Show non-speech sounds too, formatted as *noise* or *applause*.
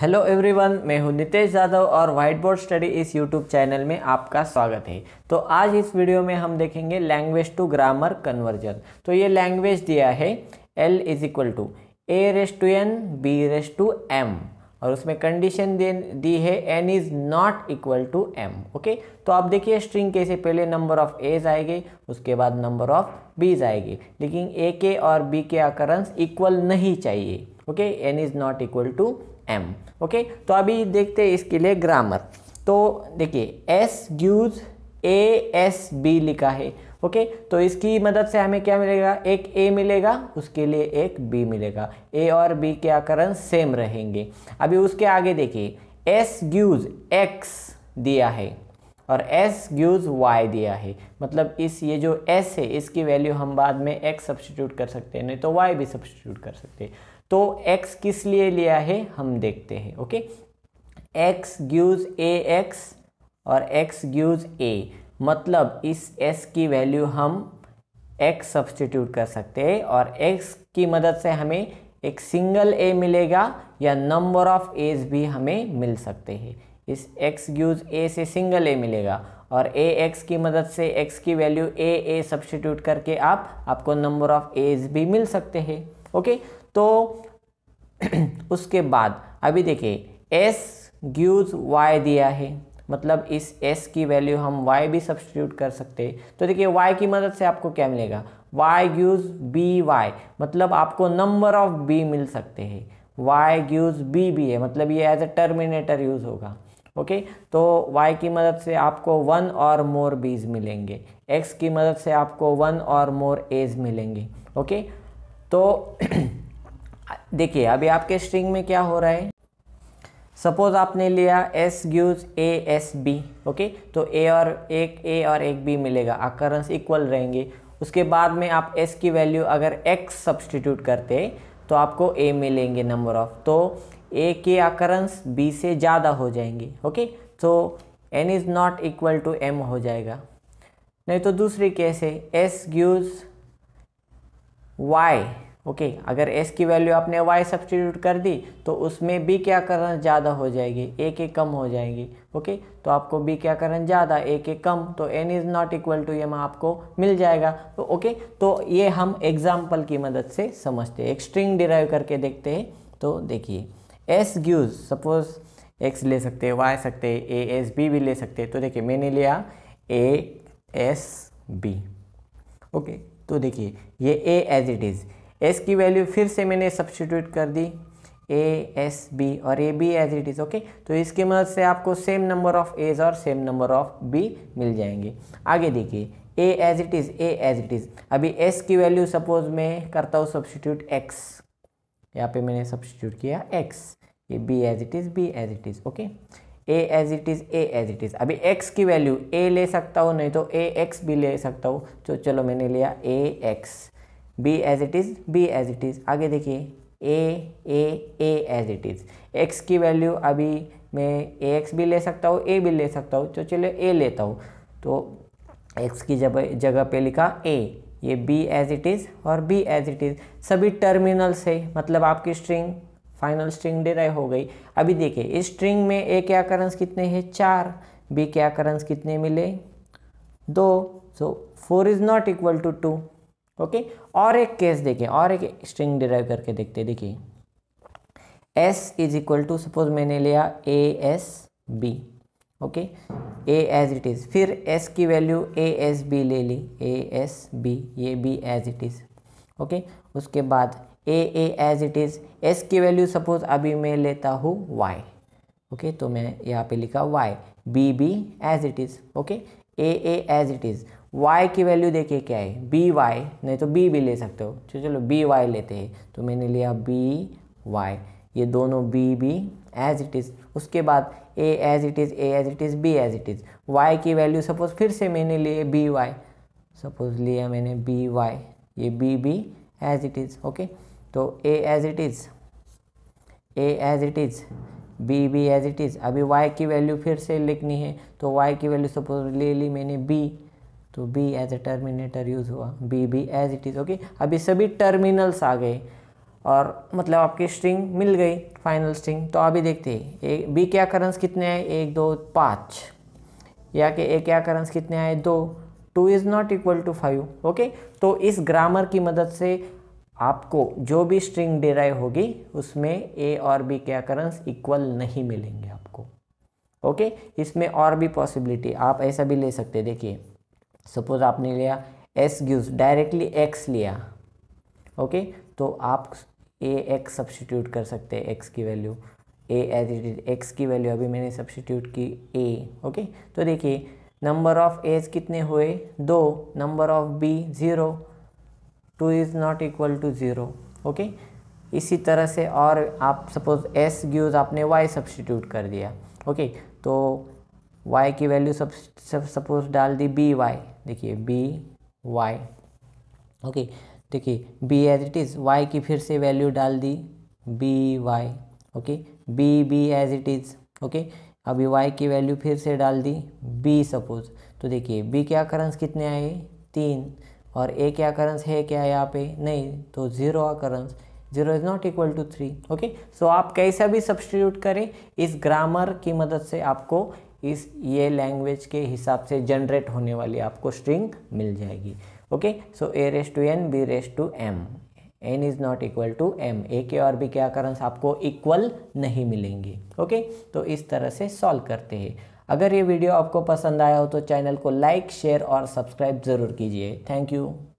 hello everyone मैं हूं नितेश यादव और व्हाइट बोर्ड स्टडी इस यूट्यूब चैनल में आपका स्वागत है तो आज इस वीडियो में हम देखेंगे लैंग्वेज टू ग्रामर कन्वर्जन तो ये लैंग्वेज दिया है L is equal to A raise to N B raise to M और उसमें कंडीशन दी है N is not equal to M okay तो आप देखिए स्ट्रिंग कैसे पहले नंबर ऑफ एज आएंगे उसके बाद नंबर ऑफ बीज आएंगे लेकिन ए के और बी के अकरेंस इक्वल नहीं चाहिए okay N is not equal to M okay तो अभी देखते हैं इसके लिए ग्रामर तो देखिए S gives A S B लिखा है ओके तो इसकी मदद से हमें क्या मिलेगा एक ए मिलेगा उसके लिए एक बी मिलेगा ए और बी के आकरण सेम रहेंगे अभी उसके आगे देखिए एस ग्यूज एक्स दिया है और एस ग्यूज वाई दिया है मतलब इस ये जो एस है इसकी वैल्यू हम बाद में एक्स सब्सटीट्यूट कर सकते हैं नहीं तो वाई भी सब्सटीट्यूट कर सकते हैं तो x किस लिए लिया है हम देखते हैं okay x gives A X और x गिव्स a मतलब इस s की वैल्यू हम x सब्सटीट्यूट कर सकते हैं और x की मदद से हमें एक सिंगल a मिलेगा या नंबर ऑफ a's भी हमें मिल सकते हैं इस x गिव्स a से सिंगल a मिलेगा और ए एक्स की मदद से एक्स की वैल्यू ए ए सब्सटीट्यूट करके आप आपको नंबर ऑफ एज भी मिल सकते हैं ओके तो *clears throat* उसके बाद अभी देखिए एस ग्यूज वाई दिया है मतलब इस एस की वैल्यू हम वाई भी सब्सटीट्यूट कर सकते हैं तो देखिए वाई की मदद से आपको क्या मिलेगा वाई ग्यूज बी वाई मतलब आपको नंबर ऑफ बी मिल सकते हैं वाई ग्यूज बी बी है मतलब ये एज ए टर्मिनेटर यूज़ होगा ओके तो y की मदद से आपको वन और मोर बीज मिलेंगे x की मदद से आपको वन और मोर एज मिलेंगे ओके तो *clears throat* देखिए अभी आपके स्ट्रिंग में क्या हो रहा है सपोज आपने लिया S gives A S B okay तो ए और एक ए और एक बी मिलेगा आकरंस इक्वल रहेंगे उसके बाद में आप एस की वैल्यू अगर एक्स सब्सटीट्यूट करते तो आपको ए मिलेंगे नंबर ऑफ तो ए के आकरंस बी से ज़्यादा हो जाएंगे ओके तो N is not equal to M हो जाएगा नहीं तो दूसरी केस है एस ग्यूज़ वाई ओके अगर एस की वैल्यू आपने वाई सब्सटीट्यूट कर दी तो उसमें बी क्या करण ज़्यादा हो जाएगी ए के कम हो जाएगी ओके तो आपको बी क्या करण ज़्यादा ए के कम तो N is not equal to M आपको मिल जाएगा तो ओके तो ये हम एग्जाम्पल की मदद से समझते हैं एक स्ट्रिंग डिराइव करके देखते हैं तो देखिए एस ग्यूज सपोज एक्स ले सकते हैं वाई सकते हैं ए एस बी भी ले सकते हैं तो देखिए मैंने लिया ए एस बी ओके तो देखिए ये A as it is S की वैल्यू फिर से मैंने सब्सटीट्यूट कर दी ए एस बी और A B as it is okay तो इसके मदद से आपको सेम नंबर ऑफ एज और सेम नंबर ऑफ बी मिल जाएंगे आगे देखिए A as it is A as it is अभी एस की वैल्यू सपोज मैं करता हूँ सब्सटीट्यूट एक्स यहाँ पे मैंने सब्सटीट्यूट किया एक्स ये B as it is B as it is okay A as it is A as it is अभी एक्स की वैल्यू ए ले सकता हूँ नहीं तो ए एक्स भी ले सकता हूँ तो चलो मैंने लिया A X B as it is B as it is आगे देखिए A A A as it is X की वैल्यू अभी मैं ए एक्स भी ले सकता हूँ ए भी ले सकता हूँ तो चलो ए लेता हूँ तो एक्स की जगह जगह पे लिखा ए ये बी एज इट इज़ और बी एज इट इज़ सभी टर्मिनल्स है मतलब आपकी स्ट्रिंग फाइनल स्ट्रिंग डिराइव हो गई अभी देखिए इस स्ट्रिंग में ए के अकरेंस कितने हैं चार बी के अकरेंस कितने मिले दो so four is not equal to two okay और एक केस देखें और एक स्ट्रिंग डिराइव करके देखते देखिए S is equal to suppose मैंने लिया A S B okay A as it is फिर एस की वैल्यू ए एस बी ले ली ए एस बी ये B as it is okay उसके बाद A A as it is S की वैल्यू सपोज अभी मैं लेता हूँ वाई ओके तो मैं यहाँ पे लिखा Y B B as it is okay A A as it is Y की वैल्यू देखिए क्या है बी वाई नहीं तो बी भी ले सकते हो तो चलो बी वाई लेते हैं तो मैंने लिया बी वाई ये दोनों B B as it is उसके बाद A as it is A as it is B as it is Y की वैल्यू सपोज फिर से मैंने लिए बी वाई सपोज लिया मैंने बी वाई ये B B as it is okay तो A as it is A as it is B B as it is अभी वाई की वैल्यू फिर से लिखनी है तो वाई की वैल्यू सपोज ले ली मैंने बी तो B as a terminator use हुआ B B as it is okay अभी सभी टर्मिनल्स आ गए और मतलब आपकी स्ट्रिंग मिल गई फाइनल स्ट्रिंग तो अभी देखते हैं ए बी के अकरेंस कितने आए एक दो पाँच या के ए के अकरेंस कितने आए दो two is not equal to five okay तो इस ग्रामर की मदद से आपको जो भी स्ट्रिंग डिराइव होगी उसमें ए और बी के अकरेंस इक्वल नहीं मिलेंगे आपको ओके इसमें और भी पॉसिबिलिटी आप ऐसा भी ले सकते देखिए सपोज आपने लिया एस ग्यूज डायरेक्टली एक्स लिया ओके तो आप ए एक्स सब्सटीट्यूट कर सकते हैं एक्स की value A as it is X की वैल्यू अभी मैंने सब्सटीट्यूट की ए ओके तो देखिए नंबर ऑफ एज कितने हुए दो number of B zero two is not equal to zero okay इसी तरह से और आप सपोज एस ग्यूज आपने वाई सब्सटीट्यूट कर दिया ओके तो वाई की वैल्यू सब सपोज डाल दी बी वाई देखिए बी वाई ओके देखिए B as it is Y की फिर से वैल्यू डाल दी B Y okay B B as it is okay अभी वाई की वैल्यू फिर से डाल दी बी सपोज तो देखिए बी के आकरंस कितने आए तीन और ए के आकरंस है क्या यहाँ पे नहीं तो zero occurrence zero is not equal to three okay so आप कैसा भी सब्सटीट्यूट करें इस ग्रामर की मदद से आपको इस ये लैंग्वेज के हिसाब से जनरेट होने वाली आपको स्ट्रिंग मिल जाएगी okay so A raise to N B raise to M N is not equal to M A के और बी के आकरंस आपको इक्वल नहीं मिलेंगे ओके तो इस तरह से सॉल्व करते हैं अगर ये वीडियो आपको पसंद आया हो तो चैनल को लाइक शेयर और सब्सक्राइब ज़रूर कीजिए थैंक यू